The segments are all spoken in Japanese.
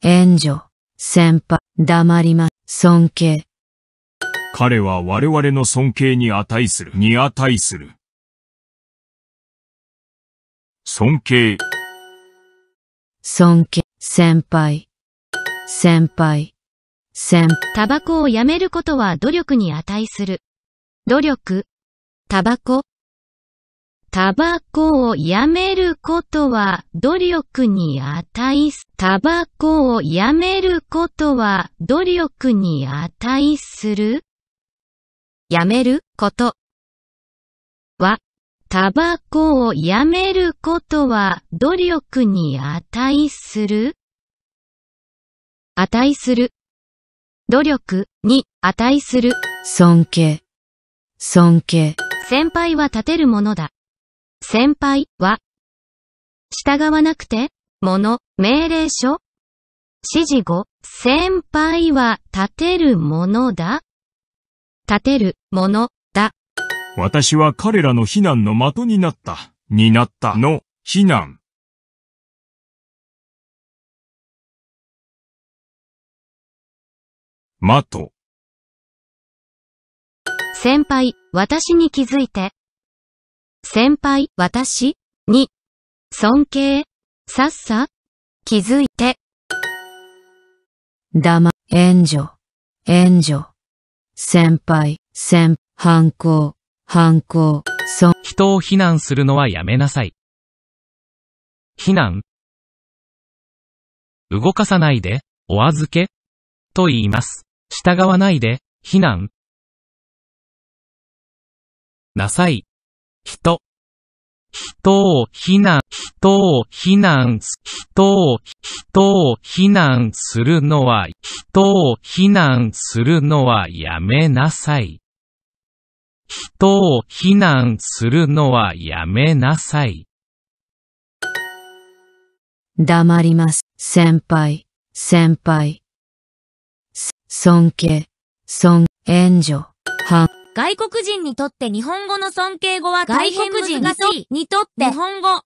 援助、先輩、黙ります、尊敬。彼は我々の尊敬に値する、に値する。尊敬。尊敬、先輩。先輩。先、タバコをやめることは努力に値する。努力。タバコ。タバコをやめることは努力に値す。タバコをやめることは努力に値するやめることは、タバコをやめることは努力に値する値する。努力に値する。尊敬。尊敬。先輩は立てるものだ。先輩は、従わなくて、もの、命令書指示語先輩は立てるものだ。立てるものだ。私は彼らの非難の的になった、になったの、非難。的。先輩、私に気づいて、先輩、私に、尊敬、さっさ、気づいて。だま、援助、援助。先輩、先、犯行、犯行、そ、人を非難するのはやめなさい。非難。動かさないで、お預け、と言います。従わないで、非難。なさい。人、人を避難、人を避難、人を、人を避難するのは、人を避難するのはやめなさい。人を避難するのはやめなさい。黙ります、先輩、先輩。尊敬、尊、援助、反、外国人にとって日本語の尊敬語は外国人にとって日本語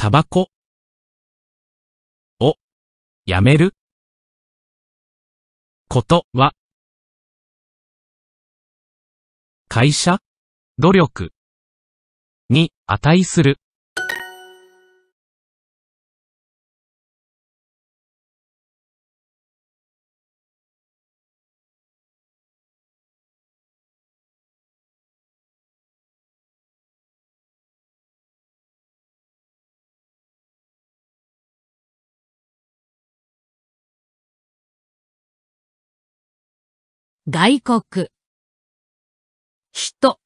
タバコをやめることは会社努力に値する外国。人。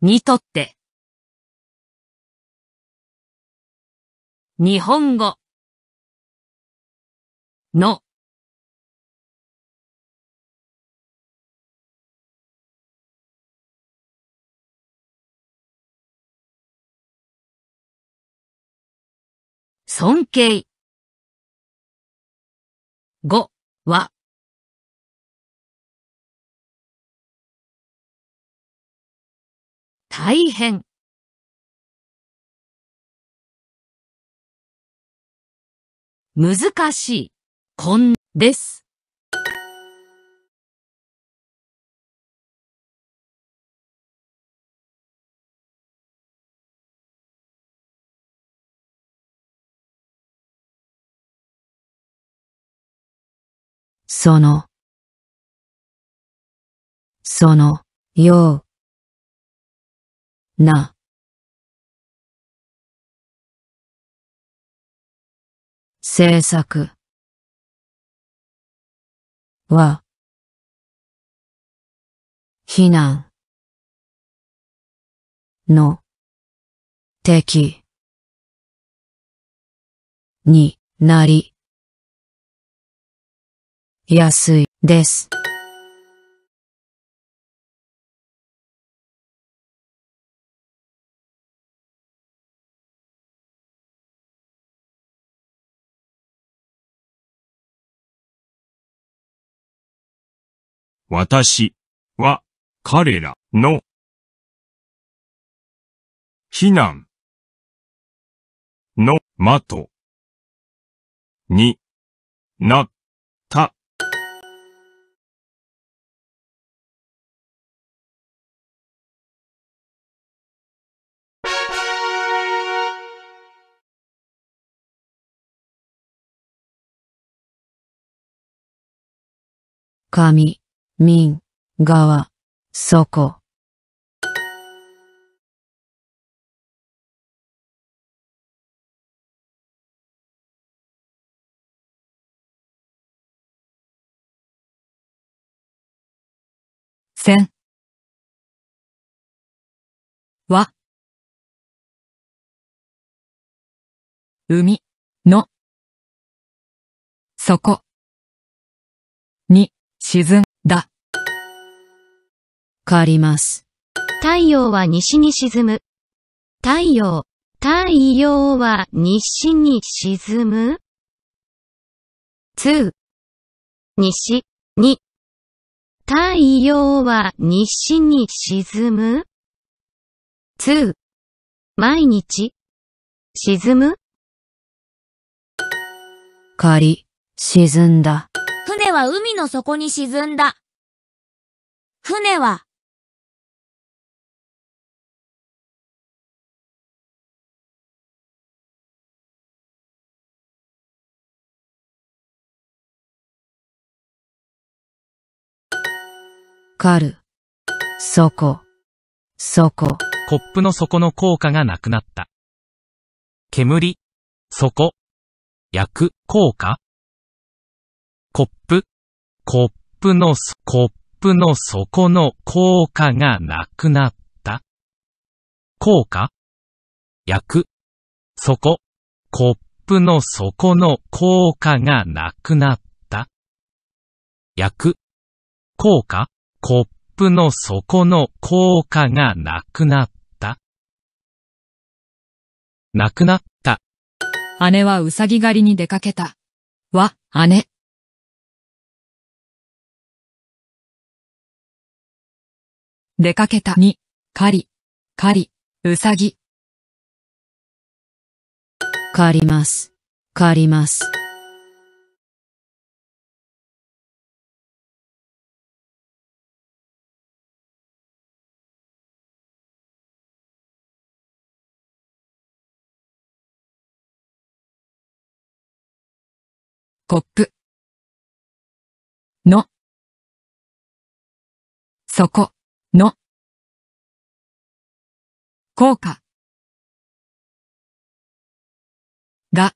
にとって。日本語。の。尊敬。5は、大変。難しい、こんです。その、その、よう、な、制作は、避難の敵になり安いです。私は彼らの避難の的になっ上、民、側、そこ。せん。は、海、の、そこ、に、沈んだ。借ります。太陽は西に沈む。太陽、太陽は西に沈む。2、西、に。太陽は西に沈む。2、毎日、沈む。かり、沈んだ。船は海の底に沈んだ。船は、かる。そこ。そこ。コップの底の効果がなくなった。煙。そこ。焼く、効果コップ、コップの、コップの底の効果がなくなった。効果薬、こ、コップの底の効果がなくなった。薬、効果、コップの底の効果がなくなった。なくなった。姉はうさぎ狩りに出かけた。わ、姉。出かけたに、狩り、狩り、うさぎ。狩ります、狩ります。コップの、そこ。の、効果、が、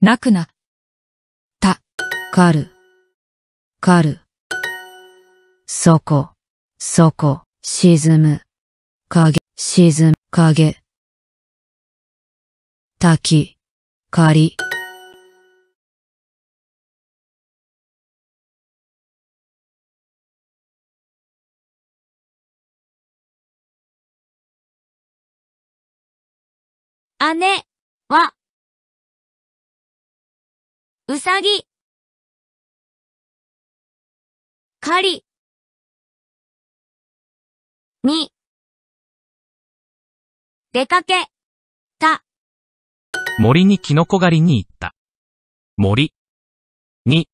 なくな、た、かる、かる。そこ、そこ、沈む、影、沈む、影。滝、借り。姉は、うさぎ、狩り、に、出かけ、た。森にキノコ狩りに行った。森、に、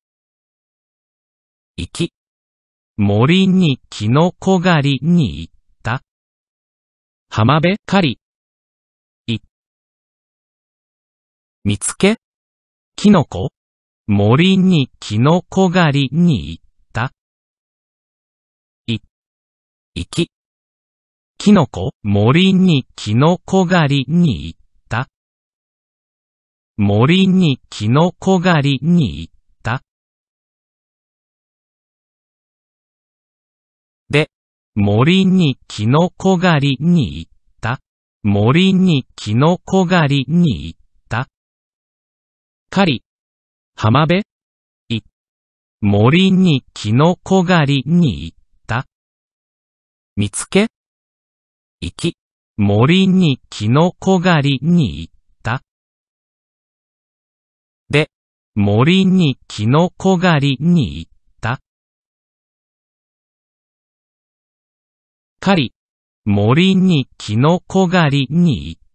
行き。森にキノコ狩りに行った。浜辺狩り見つけキノコ森にキノコ狩りに行った。い、行き。キノコ森にキノコ狩りに行った。森にキノコ狩りに行った。で、森にキノコ狩りに行った。森にキノコ狩りに行った。狩り、浜辺い、森にキノコ狩りに行った。見つけ行き、森にキノコ狩りに行った。で、森にキノコ狩りに行った。狩り、森にキノコ狩りに行った。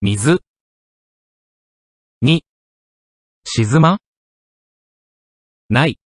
水に、沈まない